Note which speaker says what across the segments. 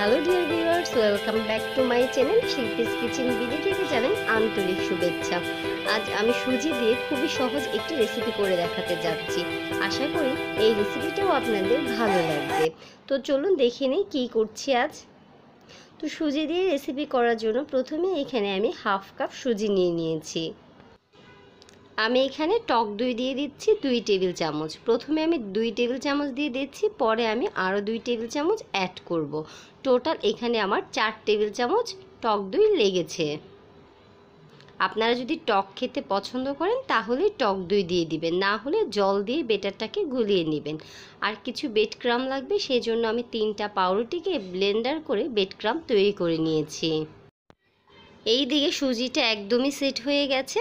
Speaker 1: Hello dear viewers welcome back to my channel Shilpi's kitchen BD থেকে জানাই আন্তরিক শুভেচ্ছা আজ আমি সুজি দিয়ে খুবই সহজ একটি রেসিপি করে দেখাতে যাচ্ছি আশা করি এই রেসিপিটাও আপনাদের ভালো লাগবে তো চলুন দেখে নিই কী করছি আজ তো সুজি দিয়ে রেসিপি করার জন্য প্রথমে এখানে আমি হাফ কাপ সুজি নিয়ে নিয়েছি আমি এখানে টক দই দিয়ে দিচ্ছি দুই টেবিল চামচ প্রথমে আমি দুই টেবিল চামচ দিয়ে দিচ্ছি পরে আমি আরও দুই টেবিল চামচ অ্যাড করব। টোটাল এখানে আমার চার টেবিল চামচ টক দই লেগেছে আপনারা যদি টক খেতে পছন্দ করেন তাহলে টক দই দিয়ে দিবেন না হলে জল দিয়ে বেটারটাকে গুলিয়ে নেবেন আর কিছু বেড ক্রাম লাগবে সেই জন্য আমি তিনটা পাউরুটিকে ব্লেন্ডার করে বেড ক্রাম তৈরি করে নিয়েছি এই দিকে সুজিটা একদমই সেট হয়ে গেছে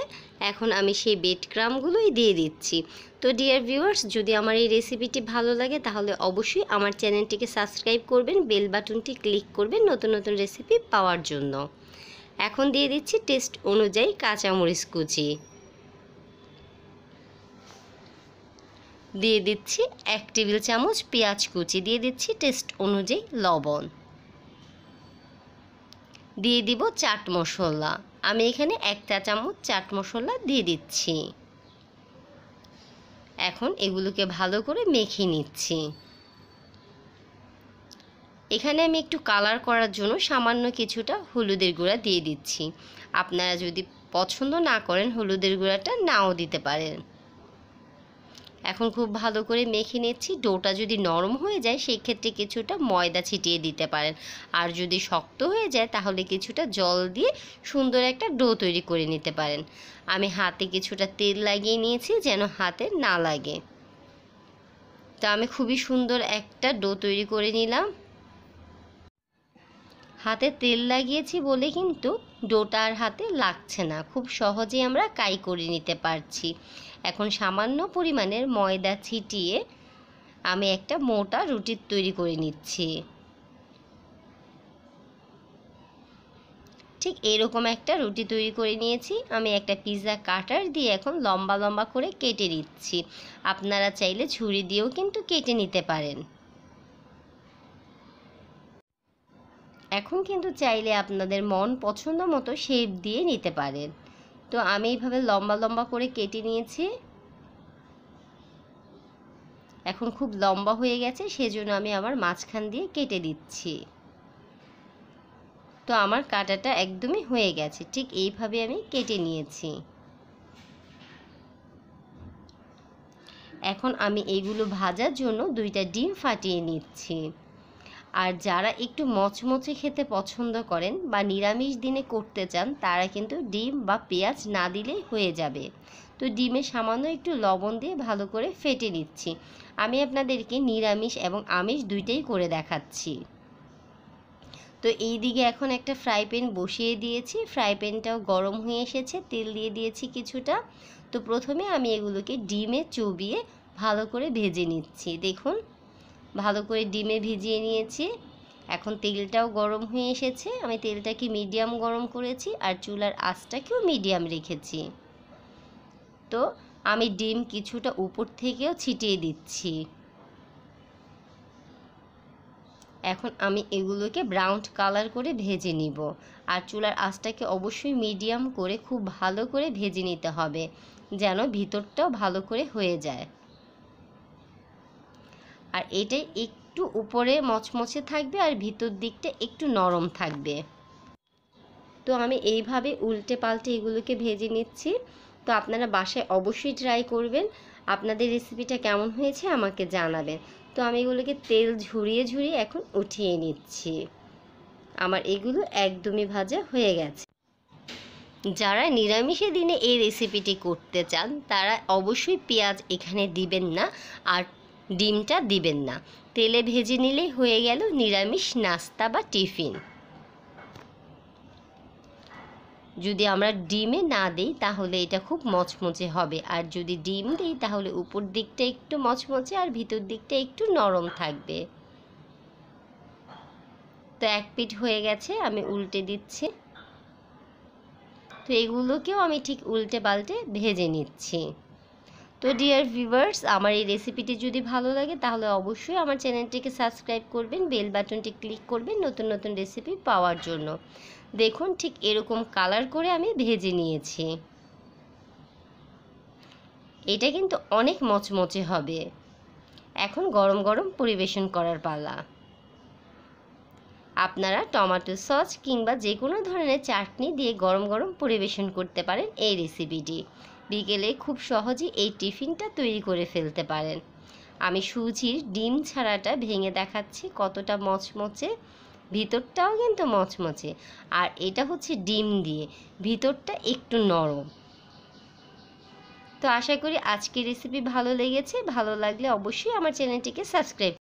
Speaker 1: এখন আমি সেই বেড ক্রামগুলোই দিয়ে দিচ্ছি তো ডিয়ার ভিউয়ার্স যদি আমার এই রেসিপিটি ভালো লাগে তাহলে অবশ্যই আমার চ্যানেলটিকে সাবস্ক্রাইব করবেন বেল বাটনটি ক্লিক করবেন নতুন নতুন রেসিপি পাওয়ার জন্য এখন দিয়ে দিচ্ছি টেস্ট অনুযায়ী কাঁচামরিচ কুচি দিয়ে দিচ্ছি এক টেবিল চামচ পেঁয়াজ কুচি দিয়ে দিচ্ছি টেস্ট অনুযায়ী লবণ দিয়ে দিব চাট মশলা আমি এখানে এক চা চামচ চাট মশলা দিয়ে দিচ্ছি এখন এগুলোকে ভালো করে মেখে নিচ্ছি এখানে আমি একটু কালার করার জন্য সামান্য কিছুটা হলুদের গুঁড়া দিয়ে দিচ্ছি আপনারা যদি পছন্দ না করেন হলুদের গুঁড়াটা নাও দিতে পারেন এখন খুব ভালো করে মেখে নিচ্ছি ডোটা যদি নরম হয়ে যায় সেই ক্ষেত্রে কিছুটা ময়দা ছিটিয়ে দিতে পারেন আর যদি শক্ত হয়ে যায় তাহলে কিছুটা জল দিয়ে সুন্দর একটা ডো তৈরি করে নিতে পারেন আমি হাতে কিছুটা তেল লাগিয়ে নিয়েছি যেন হাতে না লাগে তা আমি খুবই সুন্দর একটা ডো তৈরি করে নিলাম হাতে তেল লাগিয়েছি বলে কিন্তু ডোটার হাতে লাগছে না খুব সহজেই আমরা কাই করে নিতে পারছি এখন সামান্য পরিমাণের ময়দা ছিটিয়ে আমি একটা মোটা রুটি তৈরি করে নিচ্ছি ঠিক এরকম একটা রুটি তৈরি করে নিয়েছি আমি একটা পিৎজা কাটার দিয়ে এখন লম্বা লম্বা করে কেটে নিচ্ছি আপনারা চাইলে ছুরি দিয়েও কিন্তু কেটে নিতে পারেন এখন কিন্তু চাইলে আপনাদের মন পছন্দ মতো শেপ দিয়ে নিতে পারেন তো আমি এইভাবে লম্বা লম্বা করে কেটে নিয়েছি এখন খুব লম্বা হয়ে গেছে সেজন্য আমি আবার মাঝখান দিয়ে কেটে দিচ্ছি তো আমার কাটাটা একদমই হয়ে গেছে ঠিক এইভাবে আমি কেটে নিয়েছি এখন আমি এইগুলো ভাজার জন্য দুইটা ডিম ফাটিয়ে নিচ্ছি আর যারা একটু মচমচে খেতে পছন্দ করেন বা নিরামিষ দিনে করতে চান তারা কিন্তু ডিম বা পেঁয়াজ না দিলে হয়ে যাবে তো ডিমে সামান্য একটু লবণ দিয়ে ভালো করে ফেটে নিচ্ছি আমি আপনাদেরকে নিরামিষ এবং আমিষ দুইটাই করে দেখাচ্ছি তো এই দিকে এখন একটা ফ্রাই প্যান বসিয়ে দিয়েছি ফ্রাই প্যানটাও গরম হয়ে এসেছে তেল দিয়ে দিয়েছি কিছুটা তো প্রথমে আমি এগুলোকে ডিমে চুবিয়ে ভালো করে ভেজে নিচ্ছি দেখুন ভালো করে ডিমে ভিজিয়ে নিয়েছি এখন তেলটাও গরম হয়ে এসেছে আমি তেলটাকে মিডিয়াম গরম করেছি আর চুলার আঁচটাকেও মিডিয়াম রেখেছি তো আমি ডিম কিছুটা উপর থেকেও ছিটিয়ে দিচ্ছি এখন আমি এগুলোকে ব্রাউন কালার করে ভেজে নিব আর চুলার আঁচটাকে অবশ্যই মিডিয়াম করে খুব ভালো করে ভেজে নিতে হবে যেন ভিতরটাও ভালো করে হয়ে যায় আর এটা একটু উপরে মচমচে থাকবে আর ভিতর দিকটা একটু নরম থাকবে তো আমি এইভাবে উল্টে পাল্টে এগুলোকে ভেজে নিচ্ছি তো আপনারা বাসায় অবশ্যই ট্রাই করবেন আপনাদের রেসিপিটা কেমন হয়েছে আমাকে জানাবেন তো আমি এগুলোকে তেল ঝুরিয়ে ঝুরিয়ে এখন উঠিয়ে নিচ্ছি আমার এগুলো একদমই ভাজা হয়ে গেছে যারা নিরামিষে দিনে এই রেসিপিটি করতে চান তারা অবশ্যই পেঁয়াজ এখানে দিবেন না আর ডিমটা দিবেন না তেলে ভেজে নিলেই হয়ে গেল নিরামিষ নাস্তা বা টিফিন যদি আমরা ডিমে না দিই তাহলে এটা খুব মচমচে হবে আর যদি ডিম দিই তাহলে উপর দিকটা একটু মচমচে আর ভিতর দিকটা একটু নরম থাকবে তো এক পিঠ হয়ে গেছে আমি উল্টে দিচ্ছি তো এগুলোকেও আমি ঠিক উল্টে পাল্টে ভেজে নিচ্ছি তো ডিয়ার ভিভার্স আমার এই রেসিপিটি যদি ভালো লাগে তাহলে অবশ্যই আমার চ্যানেলটিকে সাবস্ক্রাইব করবেন বেল বাটনটি ক্লিক করবেন নতুন নতুন রেসিপি পাওয়ার জন্য দেখুন ঠিক এরকম কালার করে আমি ভেজে নিয়েছি এটা কিন্তু অনেক মচমচে হবে এখন গরম গরম পরিবেশন করার পালা আপনারা টমেটো সস কিংবা যে কোনো ধরনের চাটনি দিয়ে গরম গরম পরিবেশন করতে পারেন এই রেসিপিটি বিকেলে খুব সহজে এই টিফিনটা তৈরি করে ফেলতে পারেন আমি সুজির ডিম ছাড়াটা ভেঙে দেখাচ্ছি কতটা মচমচে ভিতরটাও কিন্তু মচমচে আর এটা হচ্ছে ডিম দিয়ে ভিতরটা একটু নরম তো আশা করি আজকের রেসিপি ভালো লেগেছে ভালো লাগলে অবশ্যই আমার চ্যানেলটিকে সাবস্ক্রাইব